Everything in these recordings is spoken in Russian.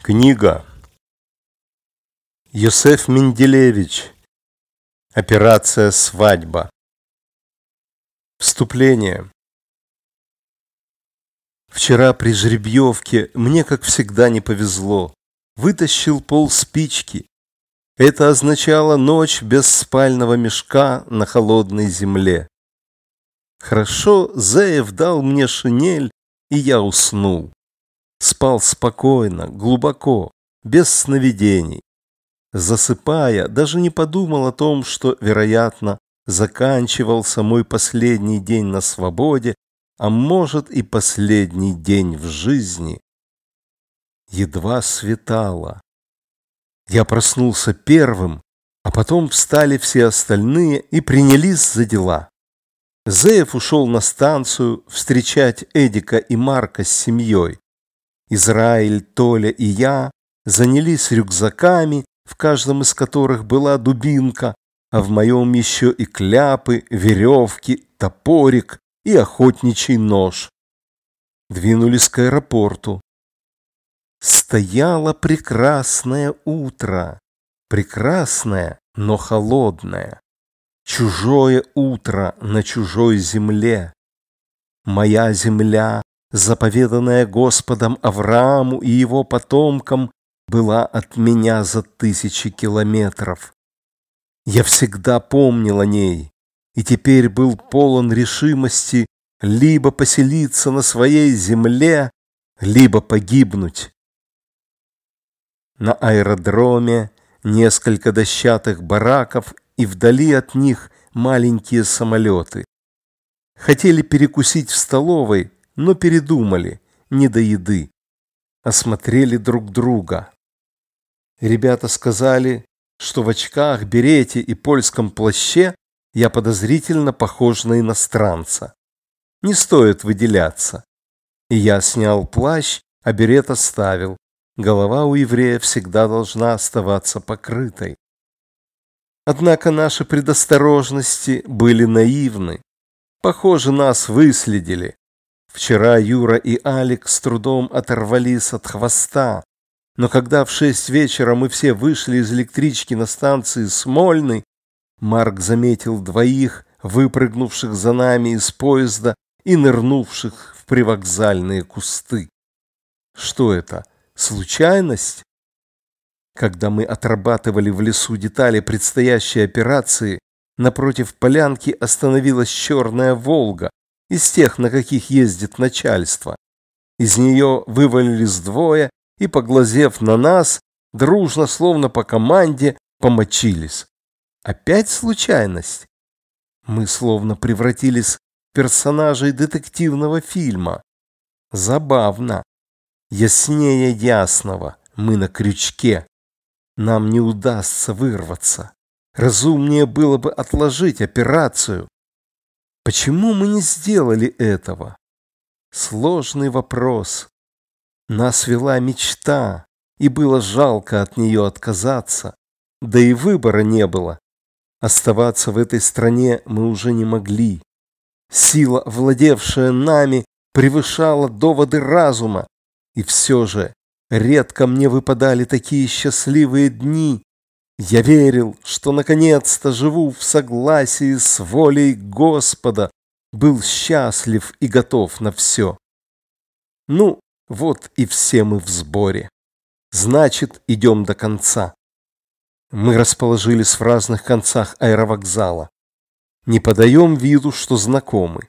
Книга. Юсеф Менделевич. Операция «Свадьба». Вступление. Вчера при жеребьевке мне, как всегда, не повезло. Вытащил пол спички. Это означало ночь без спального мешка на холодной земле. Хорошо, Зеев дал мне шинель, и я уснул спал спокойно, глубоко, без сновидений. Засыпая, даже не подумал о том, что, вероятно, заканчивался мой последний день на свободе, а может и последний день в жизни. Едва светало. Я проснулся первым, а потом встали все остальные и принялись за дела. Зеев ушел на станцию встречать Эдика и Марка с семьей. Израиль, Толя и я занялись рюкзаками, в каждом из которых была дубинка, а в моем еще и кляпы, веревки, топорик и охотничий нож. Двинулись к аэропорту. Стояло прекрасное утро. Прекрасное, но холодное. Чужое утро на чужой земле. Моя земля заповеданная Господом Аврааму и его потомкам, была от меня за тысячи километров. Я всегда помнил о ней и теперь был полон решимости либо поселиться на своей земле, либо погибнуть. На аэродроме несколько дощатых бараков и вдали от них маленькие самолеты. Хотели перекусить в столовой, но передумали, не до еды. Осмотрели друг друга. Ребята сказали, что в очках, берете и польском плаще я подозрительно похож на иностранца. Не стоит выделяться. И я снял плащ, а берет оставил. Голова у еврея всегда должна оставаться покрытой. Однако наши предосторожности были наивны. Похоже, нас выследили. Вчера Юра и Алик с трудом оторвались от хвоста. Но когда в шесть вечера мы все вышли из электрички на станции Смольный, Марк заметил двоих, выпрыгнувших за нами из поезда и нырнувших в привокзальные кусты. Что это? Случайность? Когда мы отрабатывали в лесу детали предстоящей операции, напротив полянки остановилась черная «Волга», из тех, на каких ездит начальство. Из нее вывалились двое и, поглазев на нас, дружно, словно по команде, помочились. Опять случайность? Мы словно превратились в персонажей детективного фильма. Забавно. Яснее ясного. Мы на крючке. Нам не удастся вырваться. Разумнее было бы отложить операцию, Почему мы не сделали этого? Сложный вопрос. Нас вела мечта, и было жалко от нее отказаться. Да и выбора не было. Оставаться в этой стране мы уже не могли. Сила, владевшая нами, превышала доводы разума. И все же редко мне выпадали такие счастливые дни, я верил, что наконец-то живу в согласии с волей Господа, был счастлив и готов на все. Ну, вот и все мы в сборе. Значит, идем до конца. Мы расположились в разных концах аэровокзала. Не подаем виду, что знакомы.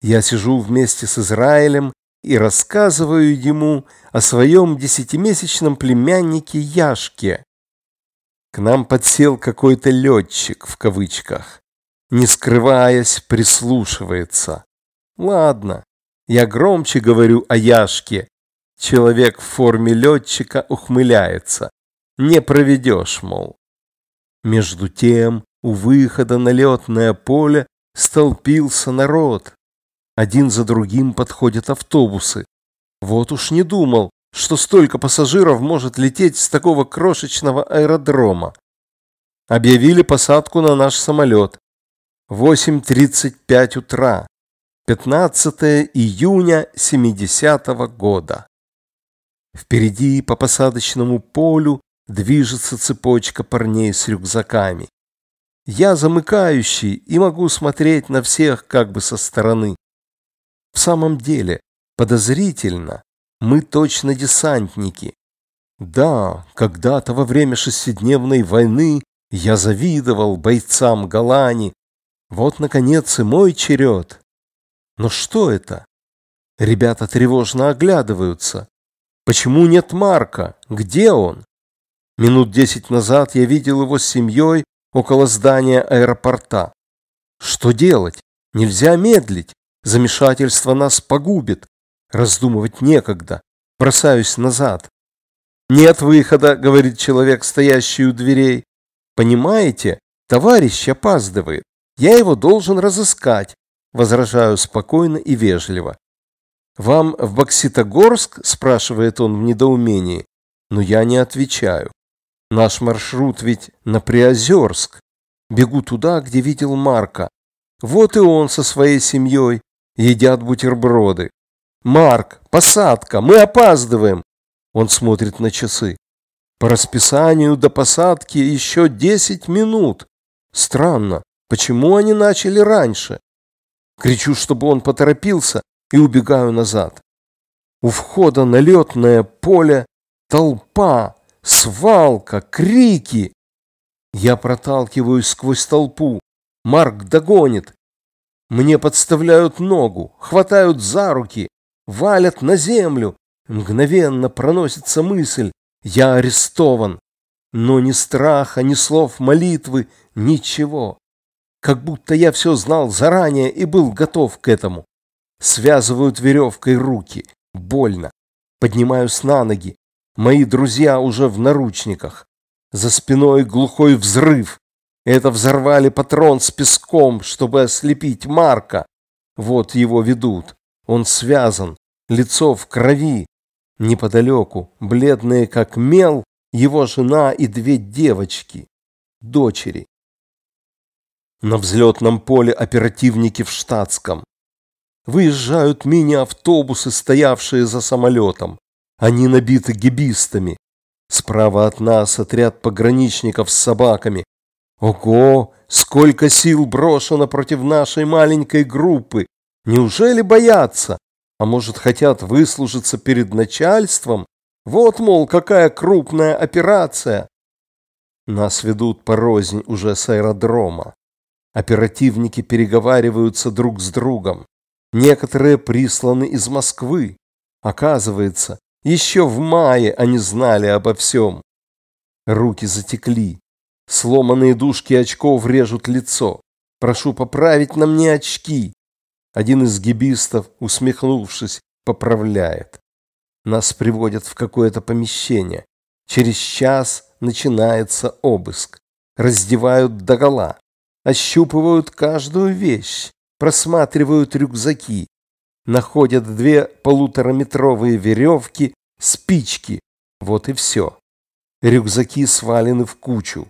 Я сижу вместе с Израилем и рассказываю ему о своем десятимесячном племяннике Яшке, к нам подсел какой-то летчик, в кавычках. Не скрываясь, прислушивается. Ладно, я громче говорю о Яшке. Человек в форме летчика ухмыляется. Не проведешь, мол. Между тем у выхода на летное поле столпился народ. Один за другим подходят автобусы. Вот уж не думал, что столько пассажиров может лететь с такого крошечного аэродрома. Объявили посадку на наш самолет. 8.35 утра. 15 июня 70 -го года. Впереди по посадочному полю движется цепочка парней с рюкзаками. Я замыкающий и могу смотреть на всех как бы со стороны. В самом деле, подозрительно, мы точно десантники. Да, когда-то во время шестидневной войны я завидовал бойцам Галани. Вот, наконец, и мой черед. Но что это? Ребята тревожно оглядываются. Почему нет Марка? Где он? Минут десять назад я видел его с семьей около здания аэропорта. Что делать? Нельзя медлить. Замешательство нас погубит. Раздумывать некогда. Бросаюсь назад. «Нет выхода», — говорит человек, стоящий у дверей. «Понимаете, товарищ опаздывает. Я его должен разыскать», — возражаю спокойно и вежливо. «Вам в Бокситогорск?» – спрашивает он в недоумении. Но я не отвечаю. Наш маршрут ведь на Приозерск. Бегу туда, где видел Марка. Вот и он со своей семьей. Едят бутерброды. «Марк, посадка, мы опаздываем!» Он смотрит на часы. По расписанию до посадки еще 10 минут. Странно, почему они начали раньше? Кричу, чтобы он поторопился, и убегаю назад. У входа на летное поле толпа, свалка, крики. Я проталкиваюсь сквозь толпу. Марк догонит. Мне подставляют ногу, хватают за руки, валят на землю. Мгновенно проносится мысль «Я арестован». Но ни страха, ни слов молитвы, ничего. Как будто я все знал заранее и был готов к этому. Связывают веревкой руки. Больно. Поднимаюсь на ноги. Мои друзья уже в наручниках. За спиной глухой взрыв. Это взорвали патрон с песком, чтобы ослепить Марка. Вот его ведут. Он связан лицо в крови. Неподалеку, бледные как мел, его жена и две девочки, дочери. На взлетном поле оперативники в штатском. Выезжают мини-автобусы, стоявшие за самолетом. Они набиты гибистами. Справа от нас отряд пограничников с собаками. Ого, сколько сил брошено против нашей маленькой группы! Неужели боятся? а может, хотят выслужиться перед начальством? Вот, мол, какая крупная операция. Нас ведут по рознь уже с аэродрома. Оперативники переговариваются друг с другом. Некоторые присланы из Москвы. Оказывается, еще в мае они знали обо всем. Руки затекли. Сломанные дужки очков режут лицо. Прошу поправить на мне очки. Один из гибистов, усмехнувшись, поправляет. Нас приводят в какое-то помещение. Через час начинается обыск. Раздевают догола. Ощупывают каждую вещь. Просматривают рюкзаки. Находят две полутораметровые веревки, спички. Вот и все. Рюкзаки свалены в кучу.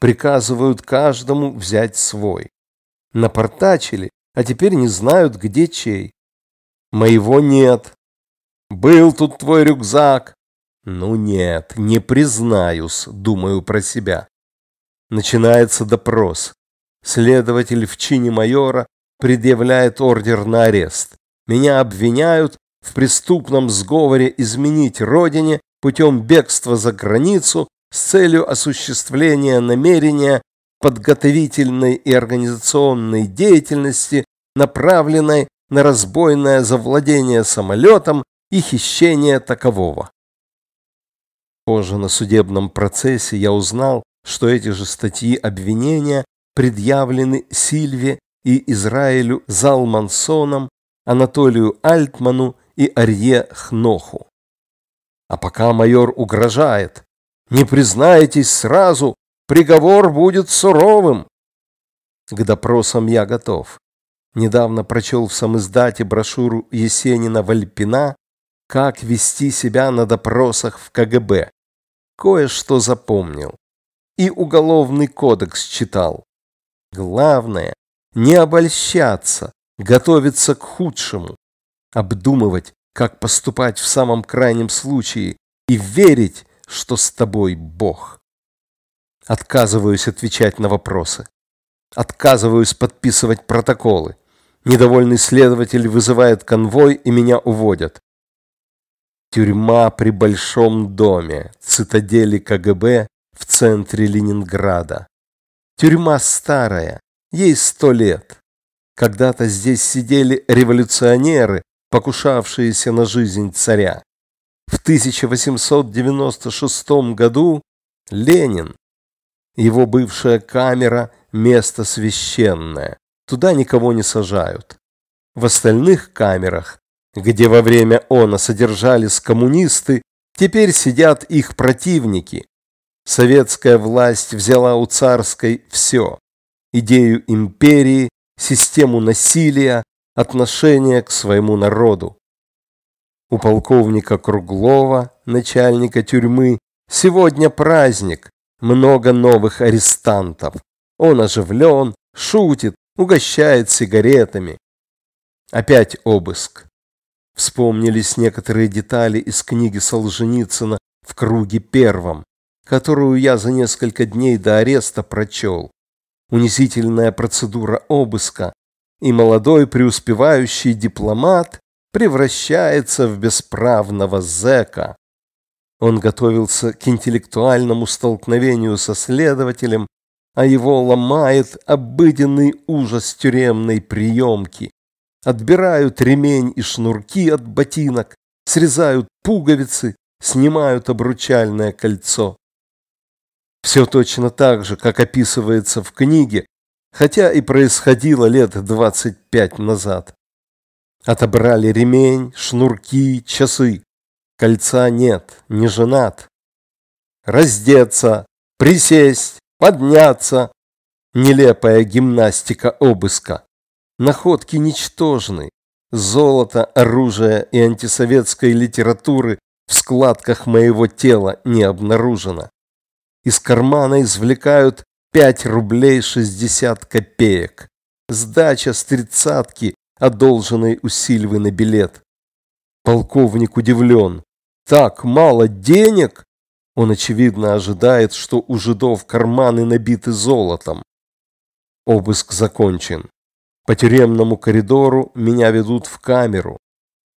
Приказывают каждому взять свой. Напортачили, а теперь не знают, где чей. Моего нет. Был тут твой рюкзак. Ну нет, не признаюсь, думаю про себя. Начинается допрос. Следователь в чине майора предъявляет ордер на арест. Меня обвиняют в преступном сговоре изменить родине путем бегства за границу с целью осуществления намерения подготовительной и организационной деятельности, направленной на разбойное завладение самолетом и хищение такового. Позже на судебном процессе я узнал, что эти же статьи обвинения предъявлены Сильве и Израилю Залмансоном, Анатолию Альтману и Арье Хноху. А пока майор угрожает, не признаетесь сразу, Приговор будет суровым. К допросам я готов. Недавно прочел в самиздате брошюру Есенина Вальпина «Как вести себя на допросах в КГБ». Кое-что запомнил. И уголовный кодекс читал. Главное – не обольщаться, готовиться к худшему, обдумывать, как поступать в самом крайнем случае и верить, что с тобой Бог. Отказываюсь отвечать на вопросы. Отказываюсь подписывать протоколы. Недовольный следователь вызывает конвой и меня уводят. Тюрьма при большом доме, цитадели КГБ в центре Ленинграда. Тюрьма старая, ей сто лет. Когда-то здесь сидели революционеры, покушавшиеся на жизнь царя. В 1896 году Ленин его бывшая камера – место священное. Туда никого не сажают. В остальных камерах, где во время ОНА содержались коммунисты, теперь сидят их противники. Советская власть взяла у царской все – идею империи, систему насилия, отношение к своему народу. У полковника Круглова, начальника тюрьмы, сегодня праздник, много новых арестантов. Он оживлен, шутит, угощает сигаретами. Опять обыск. Вспомнились некоторые детали из книги Солженицына «В круге первом», которую я за несколько дней до ареста прочел. Унизительная процедура обыска, и молодой преуспевающий дипломат превращается в бесправного зэка. Он готовился к интеллектуальному столкновению со следователем, а его ломает обыденный ужас тюремной приемки. Отбирают ремень и шнурки от ботинок, срезают пуговицы, снимают обручальное кольцо. Все точно так же, как описывается в книге, хотя и происходило лет 25 назад. Отобрали ремень, шнурки, часы. Кольца нет, не женат. Раздеться, присесть, подняться. Нелепая гимнастика обыска. Находки ничтожны. Золото, оружие и антисоветской литературы в складках моего тела не обнаружено. Из кармана извлекают 5 рублей 60 копеек. Сдача с тридцатки, одолженной у Сильвы на билет. Полковник удивлен так мало денег, он, очевидно, ожидает, что у жидов карманы набиты золотом. Обыск закончен. По тюремному коридору меня ведут в камеру.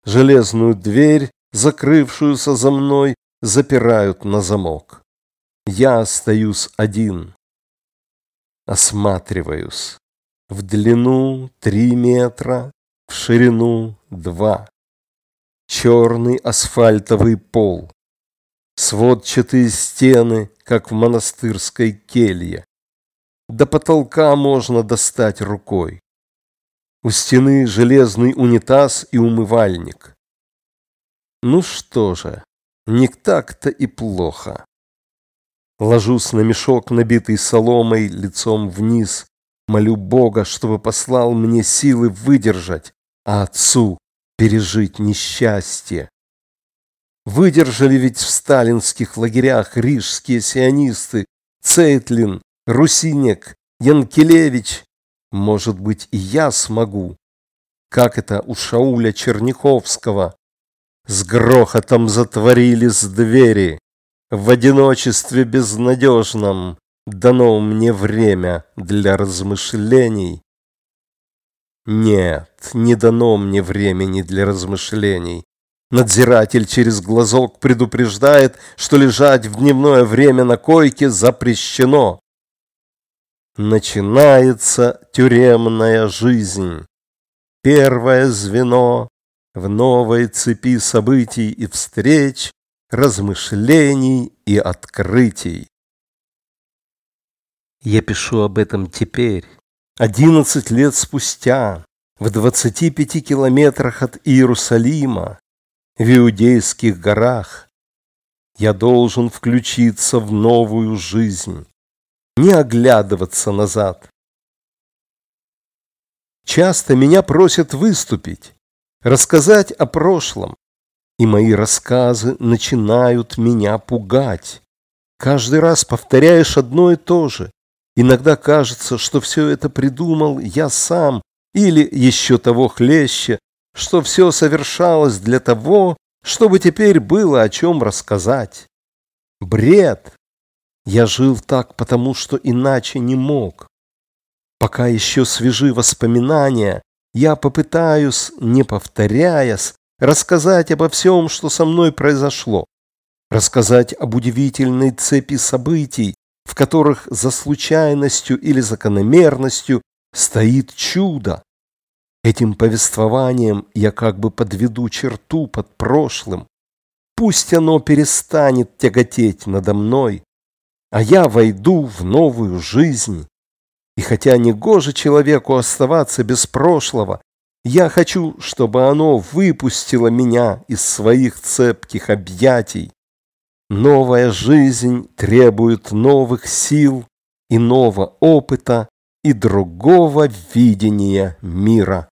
Железную дверь, закрывшуюся за мной, запирают на замок. Я остаюсь один. Осматриваюсь. В длину три метра, в ширину два черный асфальтовый пол, сводчатые стены, как в монастырской келье. До потолка можно достать рукой. У стены железный унитаз и умывальник. Ну что же, не так-то и плохо. Ложусь на мешок, набитый соломой, лицом вниз. Молю Бога, чтобы послал мне силы выдержать, а отцу пережить несчастье. Выдержали ведь в сталинских лагерях рижские сионисты Цейтлин, Русинек, Янкелевич. Может быть, и я смогу. Как это у Шауля Черняховского? С грохотом затворились двери. В одиночестве безнадежном дано мне время для размышлений. Нет, не дано мне времени для размышлений. Надзиратель через глазок предупреждает, что лежать в дневное время на койке запрещено. Начинается тюремная жизнь. Первое звено в новой цепи событий и встреч, размышлений и открытий. Я пишу об этом теперь, Одиннадцать лет спустя, в двадцати пяти километрах от Иерусалима, в Иудейских горах, я должен включиться в новую жизнь, не оглядываться назад. Часто меня просят выступить, рассказать о прошлом, и мои рассказы начинают меня пугать. Каждый раз повторяешь одно и то же. Иногда кажется, что все это придумал я сам, или еще того хлеще, что все совершалось для того, чтобы теперь было о чем рассказать. Бред! Я жил так, потому что иначе не мог. Пока еще свежи воспоминания, я попытаюсь, не повторяясь, рассказать обо всем, что со мной произошло, рассказать об удивительной цепи событий, в которых за случайностью или закономерностью стоит чудо. Этим повествованием я как бы подведу черту под прошлым. Пусть оно перестанет тяготеть надо мной, а я войду в новую жизнь. И хотя негоже человеку оставаться без прошлого, я хочу, чтобы оно выпустило меня из своих цепких объятий. Новая жизнь требует новых сил, и нового опыта и другого видения мира.